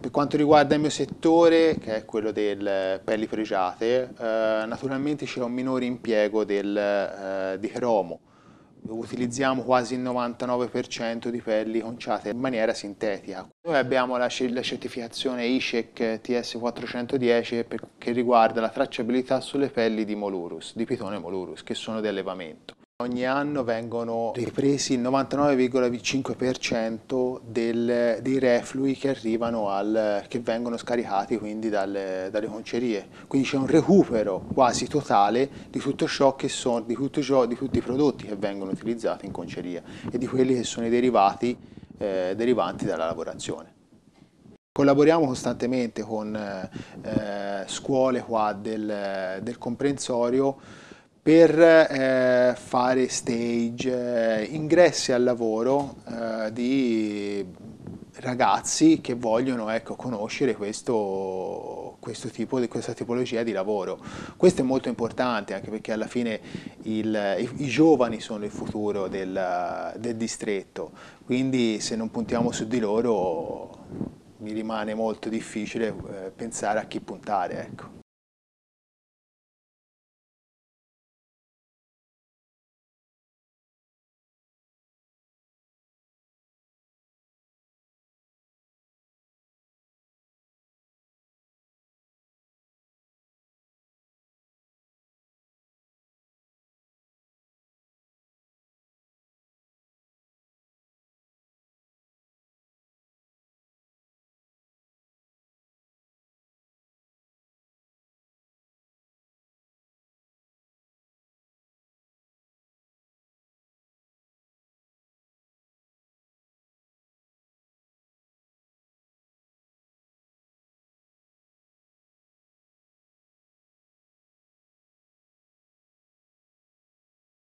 Per quanto riguarda il mio settore, che è quello del eh, pelli pregiate, eh, naturalmente c'è un minore impiego del, eh, di cromo. Utilizziamo quasi il 99% di pelli conciate in maniera sintetica. Noi abbiamo la, la certificazione ISHEC TS410 per, che riguarda la tracciabilità sulle pelli di Molurus, di pitone Molurus, che sono di allevamento. Ogni anno vengono ripresi il 99,5% dei reflui che, al, che vengono scaricati quindi dalle, dalle concerie. Quindi c'è un recupero quasi totale di tutto ciò che sono, di, tutto ciò, di tutti i prodotti che vengono utilizzati in conceria e di quelli che sono i derivati eh, derivanti dalla lavorazione. Collaboriamo costantemente con eh, scuole del, del comprensorio per eh, fare stage, eh, ingressi al lavoro eh, di ragazzi che vogliono ecco, conoscere questo, questo tipo di, questa tipologia di lavoro. Questo è molto importante anche perché alla fine il, i, i, giovani sono il futuro del, del distretto, quindi se non puntiamo su di loro mi rimane molto difficile eh, pensare a chi puntare. Ecco.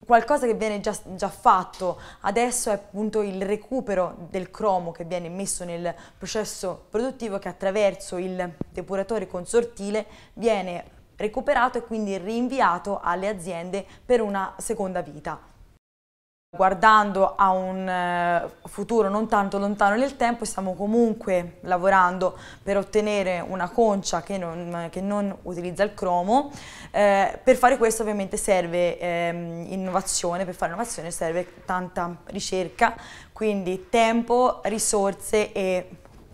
qualcosa che viene già, già, fatto, adesso è appunto il recupero del cromo che viene messo nel processo produttivo che attraverso il depuratore consortile viene recuperato e quindi rinviato alle aziende per una seconda vita. Guardando a un eh, futuro non tanto lontano nel tempo stiamo comunque lavorando per ottenere una concia che non, che non utilizza il cromo. Eh, per fare questo ovviamente serve eh, innovazione, per fare innovazione serve tanta ricerca, quindi tempo, risorse e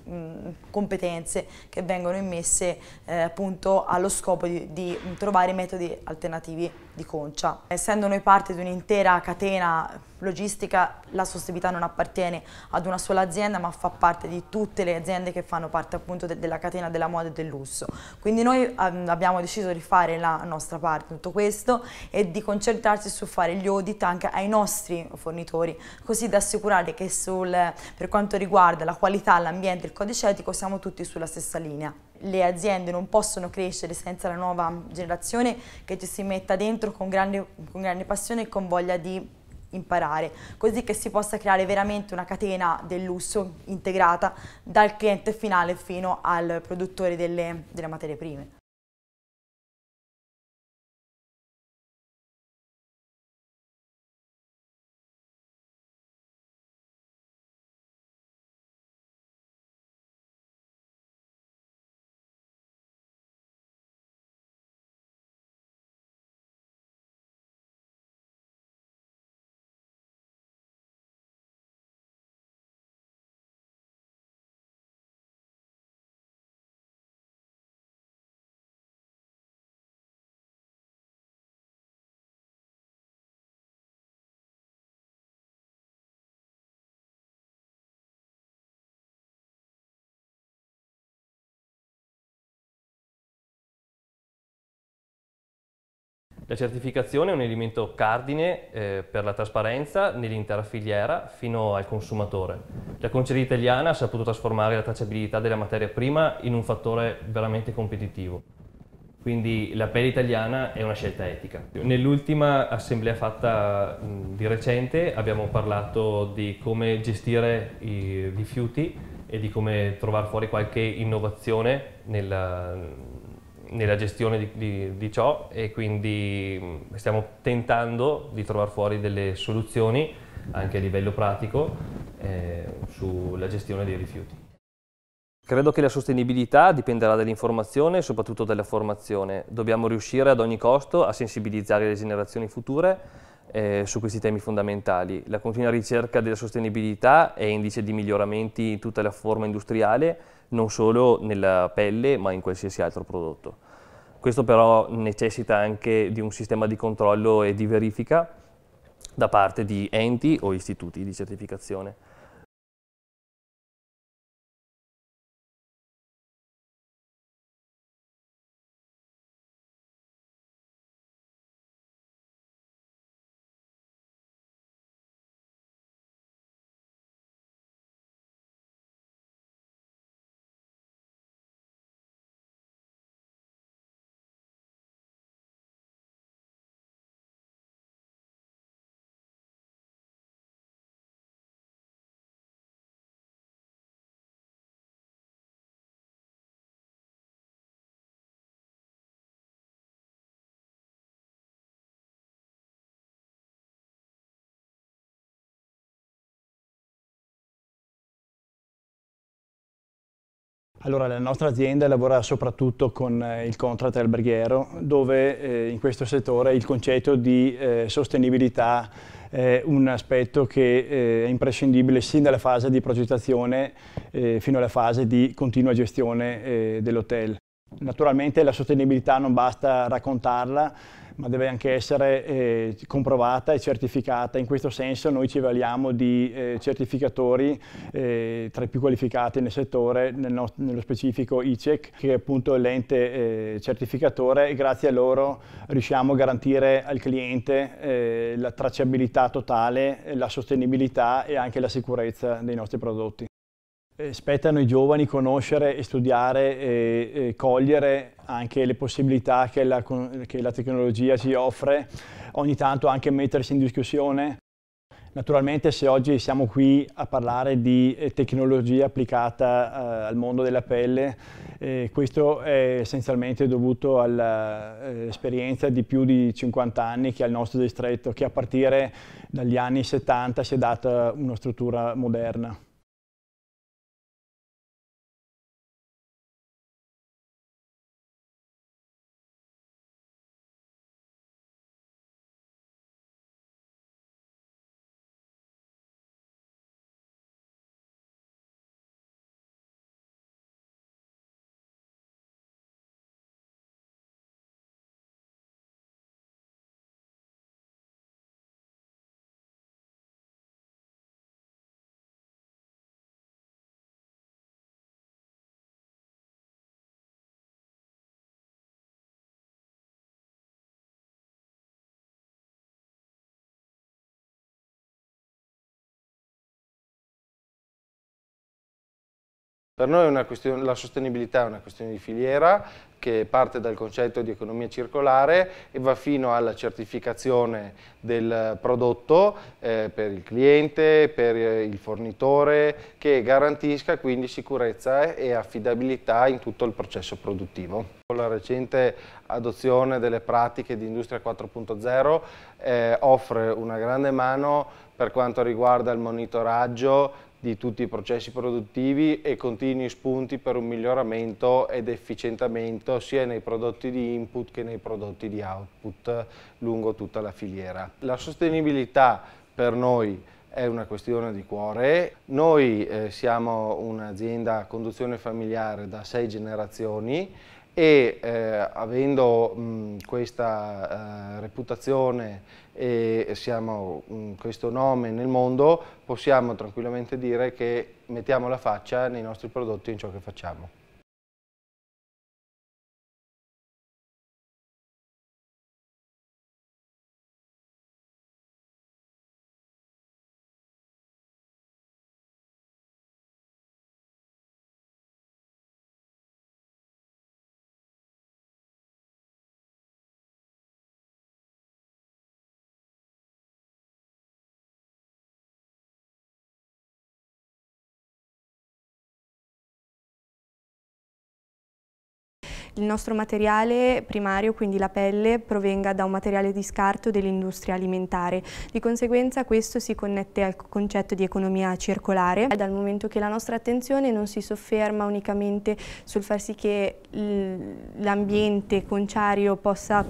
mm, competenze che vengono immesse eh, appunto allo scopo di, di trovare metodi alternativi di Concia. Essendo noi parte di un'intera catena logistica, la sostenibilità non appartiene ad una sola azienda ma fa parte di tutte le aziende che fanno parte appunto de della catena della moda e del lusso. Quindi noi ehm, abbiamo deciso di fare la nostra parte in tutto questo e di concentrarsi su fare gli audit anche ai nostri fornitori, così da assicurare che sul, per quanto riguarda la qualità, l'ambiente e il codice etico siamo tutti sulla stessa linea le aziende non possono crescere senza la nuova generazione che ci si metta dentro con grande, con grande passione e con voglia di imparare, così che si possa creare veramente una catena del lusso integrata dal cliente finale fino al produttore delle, delle materie prime. La certificazione è un elemento cardine eh, per la trasparenza nell'intera filiera fino al consumatore. La Conceria italiana ha saputo trasformare la tracciabilità della materia prima in un fattore veramente competitivo. Quindi la pelle italiana è una scelta etica. Nell'ultima assemblea fatta di recente abbiamo parlato di come gestire i rifiuti e di come trovare fuori qualche innovazione nella, nella gestione di, di, di, ciò e quindi stiamo tentando di trovare fuori delle soluzioni anche a livello pratico eh, sulla gestione dei rifiuti. Credo che la sostenibilità dipenderà dall'informazione e soprattutto dalla formazione. Dobbiamo riuscire ad ogni costo a sensibilizzare le generazioni future eh, su questi temi fondamentali. La continua ricerca della sostenibilità è indice di miglioramenti in tutta la forma industriale non solo nella pelle ma in qualsiasi altro prodotto. Questo però necessita anche di un sistema di controllo e di verifica da parte di enti o istituti di certificazione. Allora, la nostra azienda lavora soprattutto con eh, il contratto alberghiero, dove eh, in questo settore il concetto di eh, sostenibilità è un aspetto che eh, è imprescindibile sin dalla fase di progettazione eh, fino alla fase di continua gestione eh, dell'hotel. Naturalmente la sostenibilità non basta raccontarla, ma deve anche essere eh, comprovata e certificata. In questo senso noi ci valiamo di eh, certificatori eh, tra i più qualificati nel settore, nel no nello specifico ICEC, che è appunto l'ente eh, certificatore e grazie a loro riusciamo a garantire al cliente eh, la tracciabilità totale, la sostenibilità e anche la sicurezza dei nostri prodotti. Eh, spettano i giovani conoscere e studiare e, e, cogliere anche le possibilità che la, che la tecnologia ci offre, ogni tanto anche mettersi in discussione. Naturalmente se oggi siamo qui a parlare di eh, tecnologia applicata eh, al mondo della pelle, eh, questo è essenzialmente dovuto all'esperienza eh, di più di 50 anni che ha il nostro distretto, che a partire dagli anni 70 si è data una struttura moderna. Per noi la sostenibilità è una questione di filiera che parte dal concetto di economia circolare e va fino alla certificazione del prodotto eh, per il cliente, per eh, il fornitore, che garantisca quindi sicurezza e affidabilità in tutto il processo produttivo. Con la recente adozione delle pratiche di Industria 4.0 eh, offre una grande mano per quanto riguarda il monitoraggio di tutti i processi produttivi e continui spunti per un miglioramento ed efficientamento sia nei prodotti di input che nei prodotti di output lungo tutta la filiera. La sostenibilità per noi è una questione di cuore. Noi eh, siamo un'azienda a conduzione familiare da sei generazioni e eh, avendo mh, questa eh, reputazione e siamo, mh, questo nome nel mondo possiamo tranquillamente dire che mettiamo la faccia nei nostri prodotti in ciò che facciamo. il nostro materiale primario, quindi la pelle, provenga da un materiale di scarto dell'industria alimentare. Di conseguenza questo si connette al concetto di economia circolare, dal momento che la nostra attenzione non si sofferma unicamente sul far sì che l'ambiente conciario possa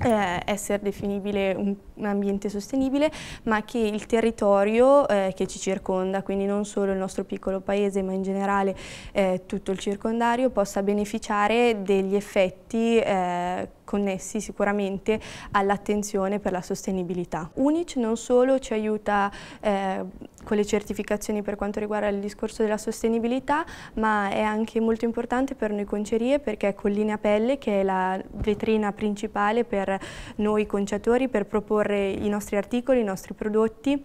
eh, essere definibile un, un, ambiente sostenibile, ma che il territorio eh, che ci circonda, quindi non solo il nostro piccolo paese, ma in generale eh, tutto il circondario, possa beneficiare degli effetti eh, connessi sicuramente all'attenzione per la sostenibilità. Unic non solo ci aiuta eh, con le certificazioni per quanto riguarda il discorso della sostenibilità, ma è anche molto importante per noi concerie perché Colline a Pelle, che è la vetrina principale per noi conciatori per proporre i nostri articoli, i nostri prodotti,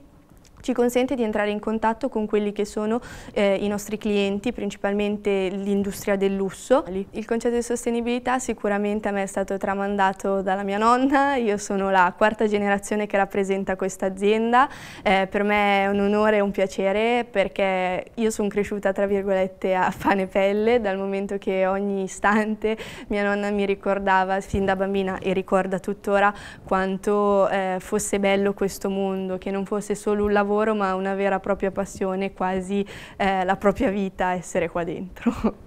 ci consente di entrare in contatto con quelli che sono eh, i nostri clienti, principalmente l'industria del lusso. Il concetto di sostenibilità sicuramente a me è stato tramandato dalla mia nonna, io sono la quarta generazione che rappresenta questa azienda, eh, per me è un onore e un piacere perché io sono cresciuta tra virgolette a pane e pelle dal momento che ogni istante mia nonna mi ricordava fin da bambina e ricorda tuttora quanto eh, fosse bello questo mondo, che non fosse solo un lavoro lavoro ma una vera e propria passione, quasi eh, la propria vita essere qua dentro.